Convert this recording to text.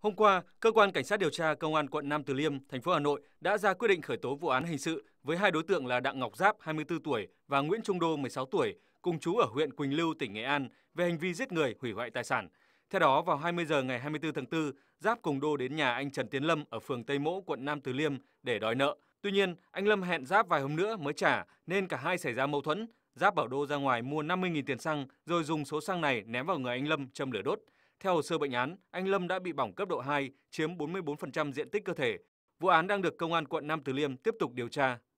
Hôm qua, cơ quan cảnh sát điều tra công an quận Nam Từ Liêm, thành phố Hà Nội đã ra quyết định khởi tố vụ án hình sự với hai đối tượng là Đặng Ngọc Giáp 24 tuổi và Nguyễn Trung Đô 16 tuổi, cùng chú ở huyện Quỳnh Lưu, tỉnh Nghệ An về hành vi giết người, hủy hoại tài sản. Theo đó, vào 20 giờ ngày 24 tháng 4, Giáp cùng Đô đến nhà anh Trần Tiến Lâm ở phường Tây Mỗ, quận Nam Từ Liêm để đòi nợ. Tuy nhiên, anh Lâm hẹn Giáp vài hôm nữa mới trả nên cả hai xảy ra mâu thuẫn. Giáp bảo Đô ra ngoài mua 50.000 tiền xăng rồi dùng số xăng này ném vào người anh Lâm châm lửa đốt. Theo hồ sơ bệnh án, anh Lâm đã bị bỏng cấp độ 2, chiếm 44% diện tích cơ thể. Vụ án đang được Công an quận Nam Từ Liêm tiếp tục điều tra,